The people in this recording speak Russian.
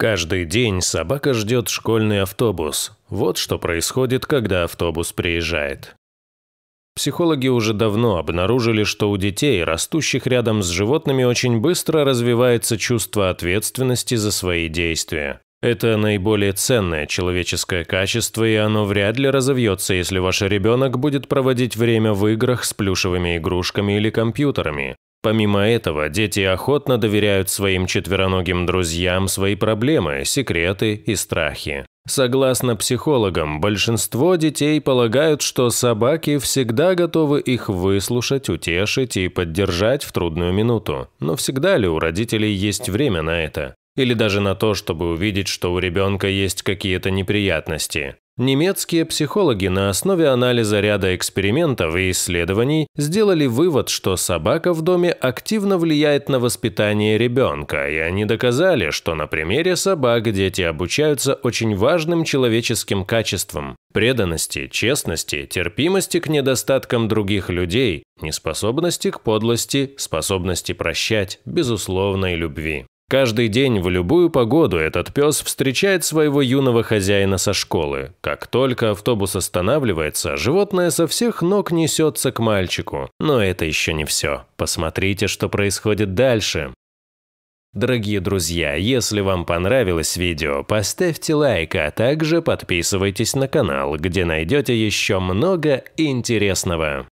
Каждый день собака ждет школьный автобус. Вот что происходит, когда автобус приезжает. Психологи уже давно обнаружили, что у детей, растущих рядом с животными, очень быстро развивается чувство ответственности за свои действия. Это наиболее ценное человеческое качество, и оно вряд ли разовьется, если ваш ребенок будет проводить время в играх с плюшевыми игрушками или компьютерами. Помимо этого, дети охотно доверяют своим четвероногим друзьям свои проблемы, секреты и страхи. Согласно психологам, большинство детей полагают, что собаки всегда готовы их выслушать, утешить и поддержать в трудную минуту. Но всегда ли у родителей есть время на это? Или даже на то, чтобы увидеть, что у ребенка есть какие-то неприятности? Немецкие психологи на основе анализа ряда экспериментов и исследований сделали вывод, что собака в доме активно влияет на воспитание ребенка, и они доказали, что на примере собак дети обучаются очень важным человеческим качествам – преданности, честности, терпимости к недостаткам других людей, неспособности к подлости, способности прощать, безусловной любви. Каждый день в любую погоду этот пес встречает своего юного хозяина со школы. Как только автобус останавливается, животное со всех ног несется к мальчику. Но это еще не все. Посмотрите, что происходит дальше. Дорогие друзья, если вам понравилось видео, поставьте лайк, а также подписывайтесь на канал, где найдете еще много интересного.